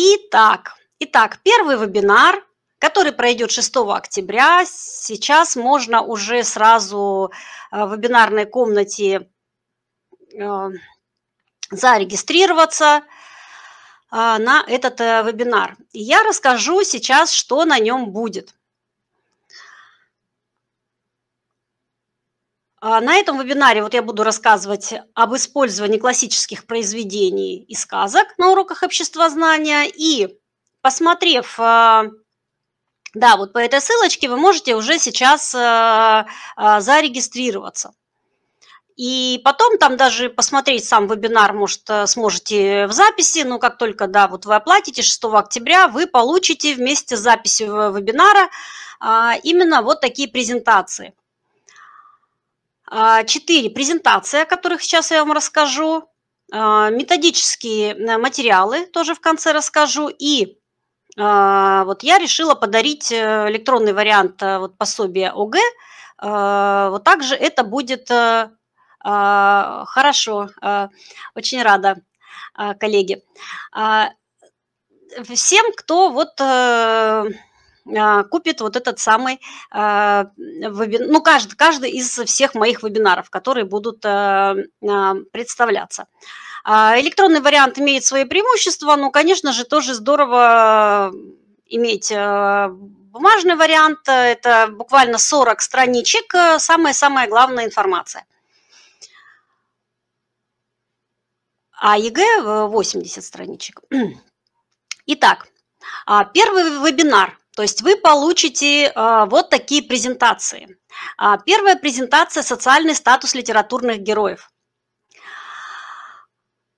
Итак, итак, первый вебинар, который пройдет 6 октября. Сейчас можно уже сразу э, в вебинарной комнате э, зарегистрироваться э, на этот вебинар. я расскажу сейчас, что на нем будет. А, на этом вебинаре вот я буду рассказывать об использовании классических произведений и сказок на уроках обществознания. И посмотрев, а, да, вот по этой ссылочке вы можете уже сейчас а, зарегистрироваться. И потом там даже посмотреть сам вебинар, может, э, сможете в записи, но как только, да, вот вы оплатите 6 октября, вы получите вместе с записью вебинара именно вот такие презентации. А, четыре – презентации, о которых сейчас я вам расскажу. А, методические э, материалы тоже в конце расскажу. И а, вот я решила подарить э, электронный вариант э, вот, пособия ОГ. Вот также это будет хорошо. Очень рада, коллеги. Всем, кто вот а, купит вот этот самый а, вебинар, ну, каждый, каждый из всех моих вебинаров, которые будут а, представляться. Электронный вариант имеет свои преимущества, но, конечно же, тоже здорово иметь бумажный вариант. Это буквально 40 страничек, самая-самая главная информация. А ЕГЭ 80 э, страничек. Итак, первый вебинар то есть вы получите а, вот такие презентации. А, первая презентация «Социальный статус литературных героев».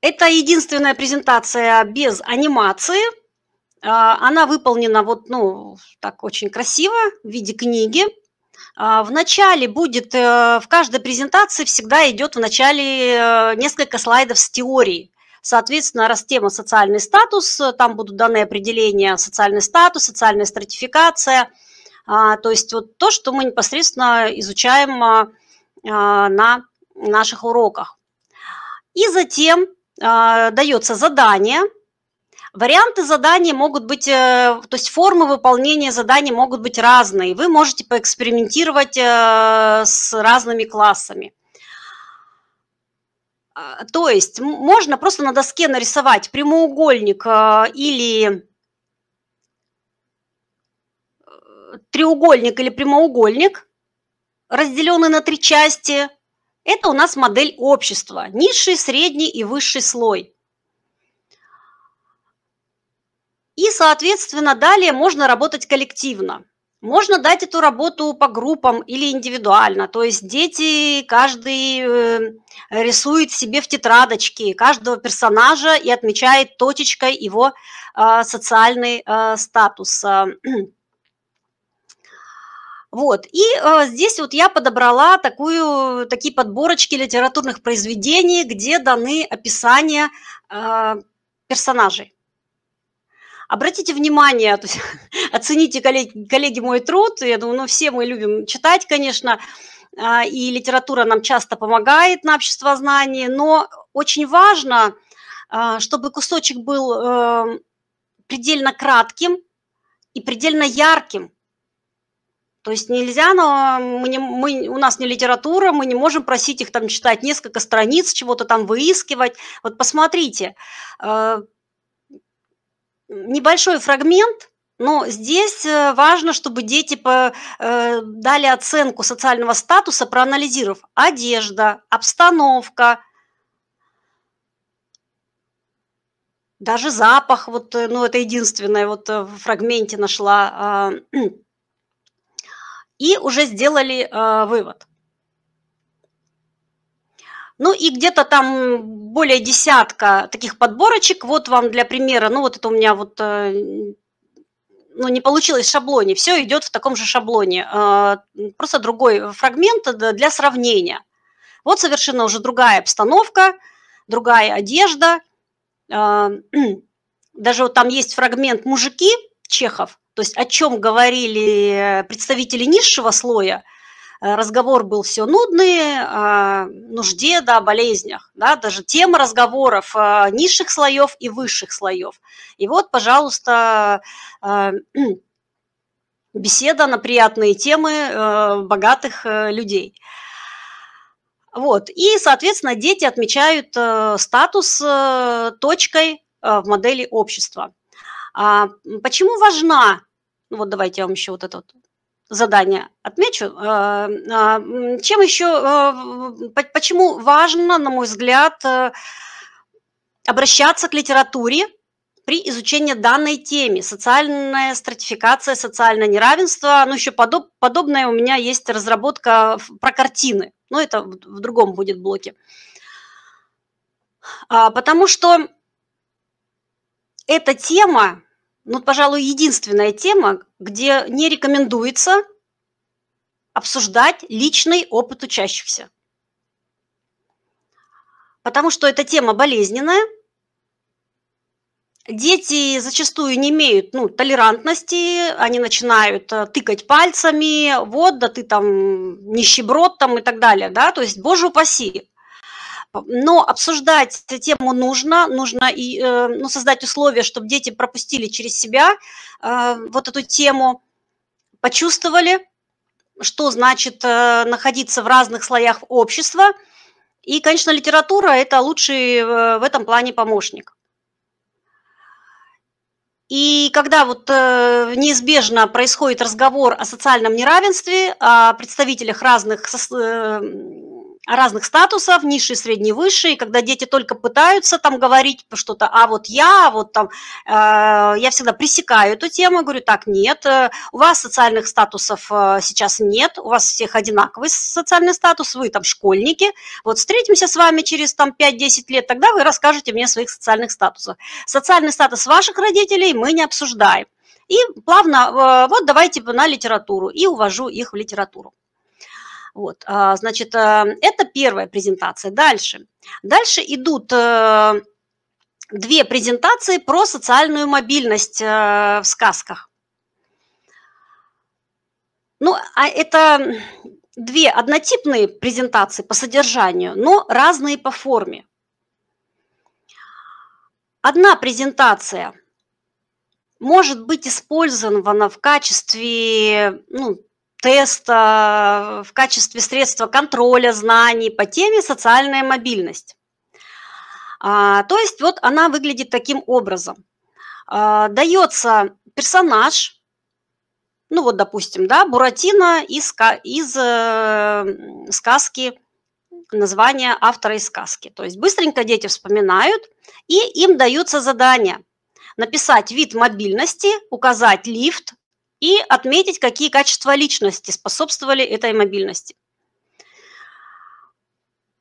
Это единственная презентация без анимации. А, она выполнена вот, ну, так очень красиво в виде книги. В начале будет, э, в каждой презентации всегда идет в начале э, несколько слайдов с теорией. Соответственно, раз тема социальный статус, э, там будут даны определения социальный статус, социальная стратификация, а, то есть вот то, что мы непосредственно изучаем а, а, на наших уроках. И затем дается задание. Варианты задания могут быть, э, то есть формы выполнения задания могут быть разные. Вы можете поэкспериментировать э, с разными классами. А, то есть можно просто на доске нарисовать прямоугольник а, или э, треугольник или прямоугольник, разделенный на три части. Это у нас модель общества. Низший, средний и высший слой. И, соответственно, далее можно работать коллективно. Можно дать эту работу по группам или индивидуально. То есть дети, каждый э, рисует себе в тетрадочке каждого персонажа и отмечает точечкой его э, социальный э, статус. А, вот. И э, здесь вот я подобрала такую, такие подборочки литературных произведений, где даны описания э, персонажей. Обратите внимание, то есть, оцените, коллеги, коллеги, мой труд. Я думаю, ну, все мы любим читать, конечно, а, и литература нам часто помогает на обществознании, но очень важно, а, чтобы кусочек был э, предельно кратким и предельно ярким. То есть нельзя, но мы не, мы, у нас не литература, мы не можем просить их там читать несколько страниц, чего-то там выискивать. Вот посмотрите, э, небольшой фрагмент, но здесь э, важно, чтобы дети э, дали оценку социального статуса, проанализировав одежда, обстановка, даже запах. Вот, э, ну, это единственное, вот в фрагменте нашла. А, и уже сделали вывод. Ну и где-то там более десятка таких подборочек. Вот вам для примера, ну вот это у меня вот э, ну, не получилось в шаблоне, все идет в таком же шаблоне, э, просто другой фрагмент э, для сравнения. Вот совершенно уже другая обстановка, другая одежда. Даже вот там есть фрагмент «Мужики» Чехов, то есть о чем говорили представители низшего слоя – Э, разговор был все нудный, о нужде, да, о болезнях, да, даже тема разговоров э, низших слоев и высших слоев. И вот, пожалуйста, э, беседа на приятные темы богатых людей. Вот. И, соответственно, дети отмечают статус точкой в модели общества. А, почему важна, ну вот давайте я вам еще вот это вот Задание, отмечу. Э, а, чем еще, э, почему важно, на мой взгляд, э, обращаться к литературе при изучении данной темы. Социальная стратификация, социальное неравенство. Ну, еще подоб, подобное у меня есть разработка про картины. Но это в, в другом будет блоке. А, потому что эта тема ну, пожалуй, единственная тема, где не рекомендуется обсуждать личный опыт учащихся. Потому что эта тема болезненная. Дети зачастую не имеют ну, толерантности, они начинают э, тыкать пальцами, вот, да ты там нищеброд там и так далее, да, то есть, боже упаси. Но обсуждать тему нужно, нужно и э, ну, создать условия, чтобы дети пропустили через себя э, вот эту тему, почувствовали, что значит э, находиться в разных слоях общества. И, конечно, литература – это лучший в этом плане помощник. И когда вот неизбежно происходит разговор о социальном неравенстве, о представителях разных разных статусов, низший, средний, высший, и когда дети только пытаются там говорить что-то, а вот я, вот там, э, я всегда пресекаю эту тему, говорю, так, нет, э, у вас социальных статусов э, сейчас нет, у вас всех одинаковый социальный статус, вы там школьники, вот встретимся с вами через там 5-10 лет, тогда вы расскажете мне о своих социальных статусах. Социальный статус ваших родителей мы не обсуждаем. И плавно, э, вот давайте на литературу, и увожу их в литературу. Вот, а, значит, а, это первая презентация. Дальше. Дальше идут э, две презентации про социальную мобильность э, в сказках. Ну, а это две однотипные презентации по содержанию, но разные по форме. Одна презентация может быть использована в качестве ну, теста э, в качестве средства контроля знаний по теме «Социальная мобильность». А, то есть вот она выглядит таким образом. А, дается персонаж, ну вот, допустим, да, Буратино из, из э, сказки, название автора из сказки. То есть быстренько дети вспоминают, и им даются задания. Написать вид мобильности, указать лифт, и отметить, какие качества личности способствовали этой мобильности.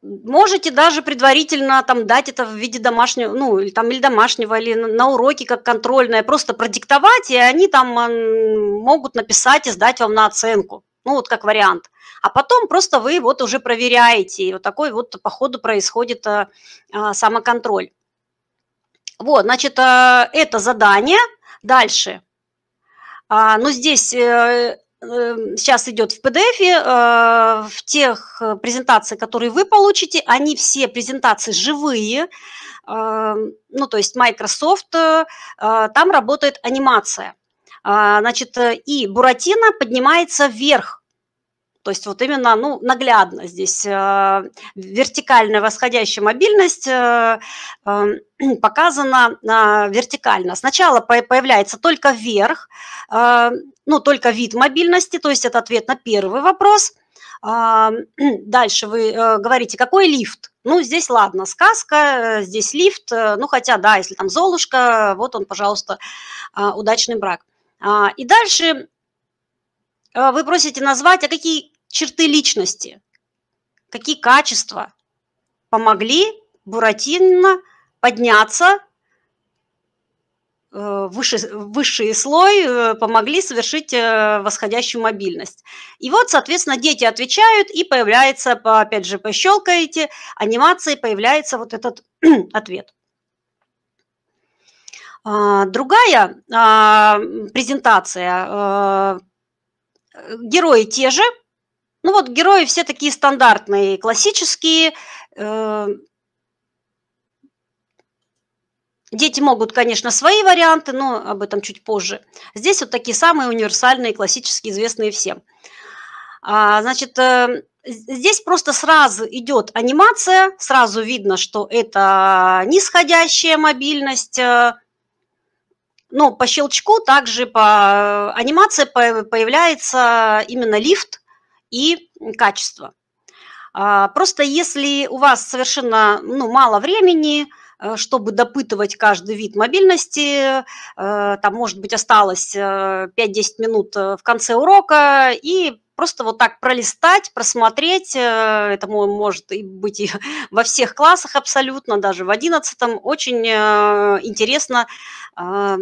Можете даже предварительно там дать это в виде домашнего, ну, или там или домашнего, или на уроке как контрольное, просто продиктовать, и они там могут написать и сдать вам на оценку. Ну, вот как вариант. А потом просто вы вот уже проверяете, и вот такой вот по ходу происходит а, а, самоконтроль. Вот, значит, а, это задание. Дальше – а, но ну, здесь сейчас э, эм, идет в PDF, э, в тех э, презентациях, которые вы получите, они все презентации живые, эм, ну, то есть Microsoft, там работает анимация. А, значит, и Буратино поднимается вверх то есть вот именно, ну, наглядно здесь э, вертикальная восходящая мобильность э, эм, показана э, вертикально. Сначала появляется только вверх, ну, только вид мобильности, то есть это ответ на первый вопрос – Дальше вы говорите, какой лифт? Ну, здесь ладно, сказка, здесь лифт. Ну, хотя, да, если там Золушка, вот он, пожалуйста, удачный брак. А, и дальше вы просите назвать, а какие черты личности, какие качества помогли Буратино подняться э, выше, высший слой, э, помогли совершить э, восходящую мобильность. И вот, соответственно, дети отвечают, и появляется, опять же, пощелкаете, анимации появляется вот этот ответ. А, другая а, презентация. Герои те же, ну вот герои все такие стандартные, классические. Э, дети могут, конечно, свои варианты, но об этом чуть позже. Здесь вот такие самые универсальные, классические, известные всем. А, значит, э, здесь просто сразу идет анимация, сразу видно, что это нисходящая мобильность, э, но по щелчку также по анимации появляется именно лифт, и качество. А, просто если у вас совершенно ну, мало времени, э, чтобы допытывать каждый вид мобильности. Э, там, может быть, осталось 5-10 э, минут в конце урока, и просто вот так пролистать, просмотреть. Это может быть и во всех классах абсолютно, даже в 11 Очень интересно а,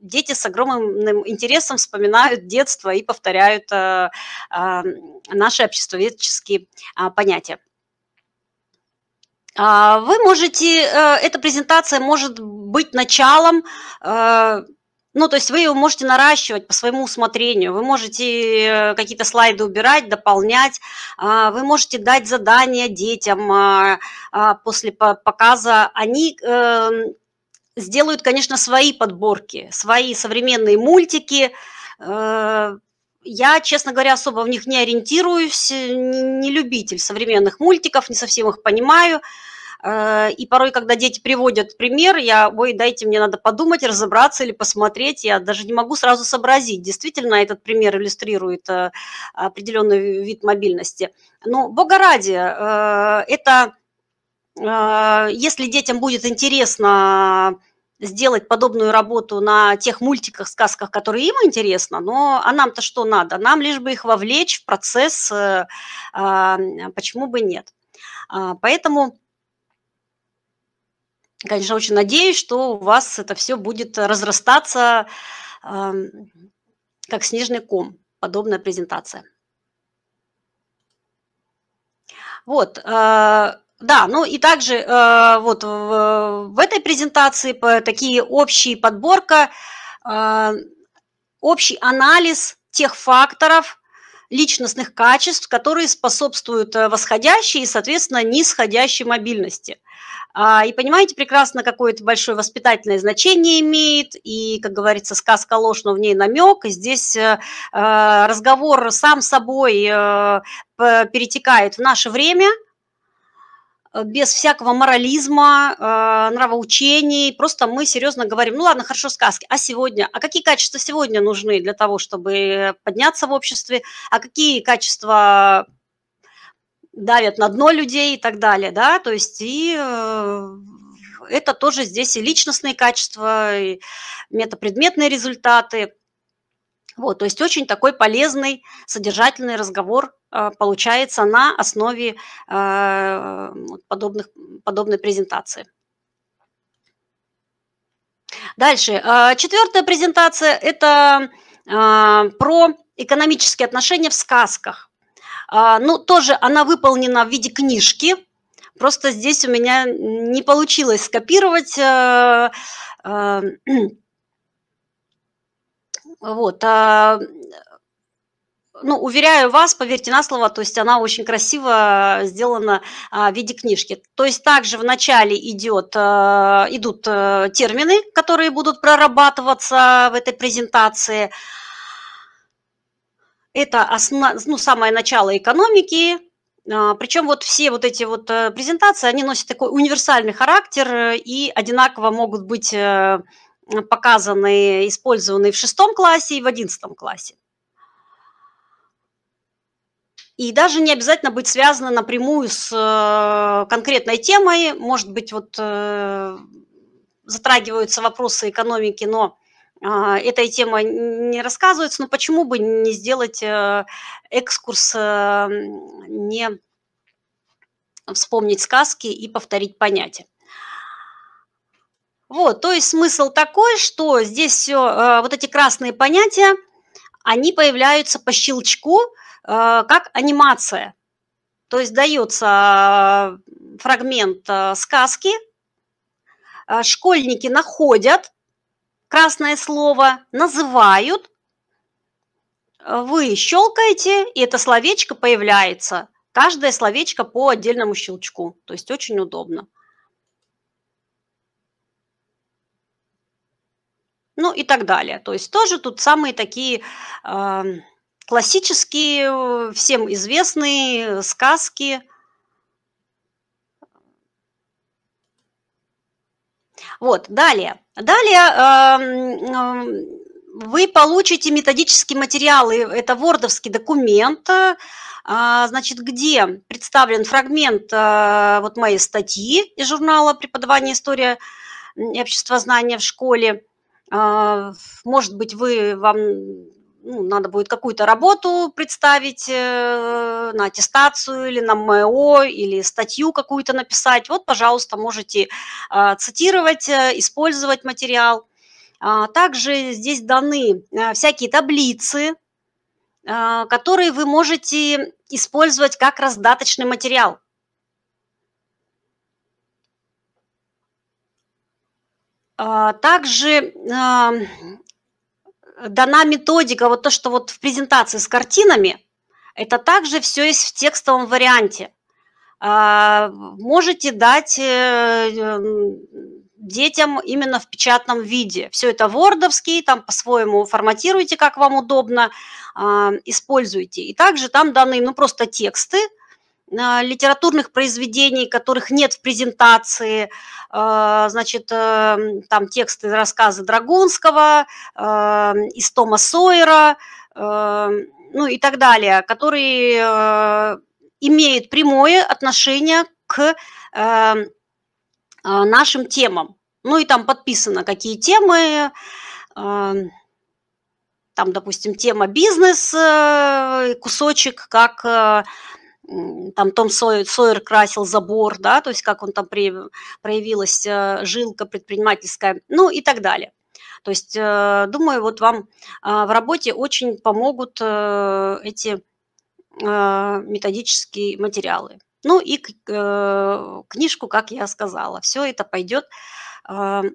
дети с огромным интересом вспоминают детство и повторяют э, э, наши обществоведческие а, понятия. А, вы можете, э, эта презентация может быть началом ну, то есть вы его можете наращивать по своему усмотрению, вы можете какие-то слайды убирать, дополнять, а, вы можете дать задания детям после показа. Они сделают, конечно, свои подборки, свои современные мультики. Э, я, честно говоря, особо в них не ориентируюсь, не любитель современных мультиков, не совсем их понимаю. Э, и порой, когда дети приводят пример, я, ой, дайте мне надо подумать, разобраться или посмотреть, я даже не могу сразу сообразить, действительно этот пример иллюстрирует э, определенный вид мобильности. Но, бога ради, это а, если детям будет интересно сделать подобную работу на тех мультиках, сказках, которые им интересно, но а нам-то что надо? Нам лишь бы их вовлечь в процесс, э, а, почему бы нет? А, поэтому, конечно, очень надеюсь, что у вас это все будет разрастаться как снежный ком, подобная презентация. Вот, да, ну и также э, вот в, в этой презентации по, такие общие подборка, э, общий анализ тех факторов, личностных качеств, которые способствуют э, восходящей и, соответственно, нисходящей мобильности. А, и понимаете прекрасно, какое это большое воспитательное значение имеет, и, как говорится, сказка ложь, но в ней намек, и здесь э, э, разговор сам собой перетекает в наше время – Э, без всякого морализма, э, нравоучений, просто мы серьезно говорим, ну ладно, хорошо, сказки, а сегодня, а какие качества сегодня нужны для того, чтобы подняться в обществе, а какие качества давят на дно людей и так далее, да, то есть и э, это тоже здесь и личностные качества, и метапредметные результаты, вот, то есть очень такой полезный, содержательный разговор э, получается на основе э, подобных, подобной презентации. Дальше. Э, Четвертая презентация – это про экономические отношения в сказках. Ну, тоже она выполнена в виде книжки. Просто здесь у меня не получилось скопировать вот. А, ну, уверяю вас, поверьте на слово, то есть она очень красиво сделана а, в виде книжки. То есть также в начале идет, а, идут а, термины, которые будут прорабатываться в этой презентации. Это основ, ну, самое начало экономики, а, причем вот все вот эти вот э, презентации, они носят такой универсальный характер э, и одинаково могут быть э, показаны, использованы в шестом классе и в одиннадцатом классе. И даже не обязательно быть связано напрямую с э, конкретной темой. Может быть, вот э, затрагиваются вопросы экономики, но э, этой темой не рассказывается. Но почему бы не сделать экскурс, не вспомнить сказки и повторить понятия? Вот, то есть смысл такой, что здесь все, э, вот эти красные понятия, они появляются по щелчку, э, как анимация. То есть дается э, фрагмент сказки, школьники находят красное слово, называют, вы щелкаете, и это словечко появляется. Каждое словечко по отдельному щелчку. То есть очень удобно. ну и так далее. То есть тоже тут самые такие эм, э, классические, всем известные сказки. Вот, далее. Далее э, вы получите методические материалы, это вордовский документ, э, значит, где представлен фрагмент э, вот моей статьи из журнала «Преподавание истории и обществознания в школе», а, может быть, вы вам ну, надо будет какую-то работу представить э, на аттестацию или на МО, или статью какую-то написать. Вот, пожалуйста, можете а, цитировать, э, использовать материал. А, также здесь даны э, всякие таблицы, которые вы можете использовать как раздаточный материал. А, также дана методика, вот то, что вот в презентации с картинами, это также все есть в текстовом варианте. А, можете дать э, детям именно в печатном виде. Все это вордовский, там по-своему форматируйте, как вам удобно, используйте. И также там даны, ну, просто тексты, литературных произведений, которых нет в презентации, э, значит, э, там тексты рассказы Драгунского, э, из Тома Сойера, ну и так далее, которые имеют прямое отношение к нашим темам. Ну и там подписано, какие темы, там, допустим, тема бизнес, кусочек, как там Том Сойер, Сойер красил забор, да, то есть как он там при, проявилась э, жилка предпринимательская, ну и так далее. То есть, э, думаю, вот вам э, в работе очень помогут эти методические материалы. Ну и книжку, как я сказала, все это пойдет вам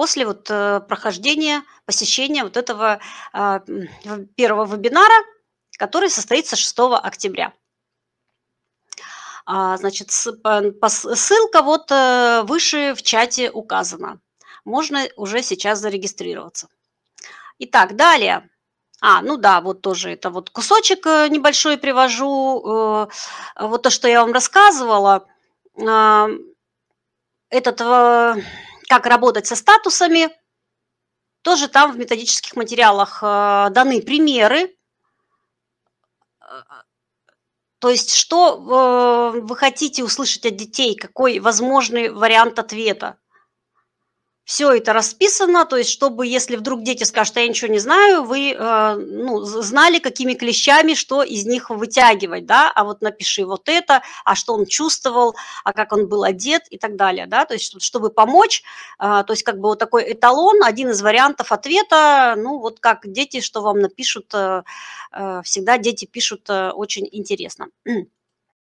после вот э, прохождения, посещения вот этого а, первого вебинара, который состоится 6 октября. А, значит, ссылка вот э, выше в чате указана. Можно уже сейчас зарегистрироваться. Итак, далее. А, ну да, вот тоже это вот кусочек э, небольшой привожу. Вот то, что я вам рассказывала. Этот как работать со статусами. Тоже там в методических материалах э, даны примеры. То есть, что э, вы хотите услышать от детей, какой возможный вариант ответа все это расписано, то есть чтобы, если вдруг дети скажут, что «А я ничего не знаю, вы э, ну, знали, какими клещами что из них вытягивать, да, а вот напиши вот это, а что он чувствовал, а как он был одет и так далее, да, то есть чтобы помочь, э, то есть как бы вот такой эталон, один из вариантов ответа, ну вот как дети, что вам напишут, э, э всегда дети пишут э, очень интересно.